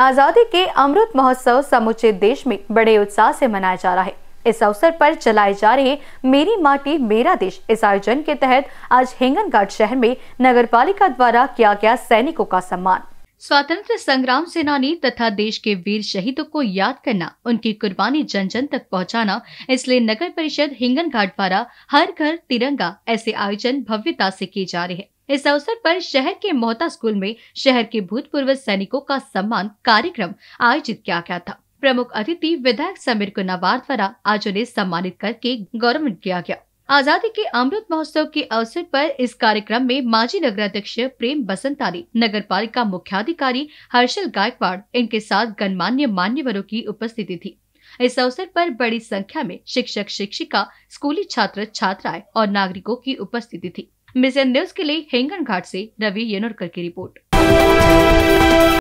आज़ादी के अमृत महोत्सव समुचे देश में बड़े उत्साह से मनाया जा रहा है इस अवसर पर चलाए जा रहे मेरी माटी मेरा देश इस आयोजन के तहत आज हेंगन शहर में नगर पालिका द्वारा किया गया सैनिकों का सम्मान स्वतंत्र संग्राम सेनानी तथा देश के वीर शहीदों को याद करना उनकी कुर्बानी जन जन तक पहुंचाना इसलिए नगर परिषद हिंगन घाट द्वारा हर घर तिरंगा ऐसे आयोजन भव्यता से किए जा रहे हैं इस अवसर पर शहर के मोहता स्कूल में शहर के भूतपूर्व सैनिकों का सम्मान कार्यक्रम आयोजित किया गया था प्रमुख अतिथि विधायक समीर कुनावार द्वारा आज उन्हें सम्मानित करके गौरव किया गया आजादी के अमृत महोत्सव के अवसर पर इस कार्यक्रम में माजी नगराध्यक्ष प्रेम बसंतारी नगर पालिका मुख्याधिकारी हर्षल गायकवाड़ इनके साथ गणमान्य मान्यवरों की उपस्थिति थी इस अवसर पर बड़ी संख्या में शिक्षक शिक्षिका स्कूली छात्र छात्राएं और नागरिकों की उपस्थिति थी मिशन न्यूज के लिए हिंगन घाट से रवि येनोरकर की रिपोर्ट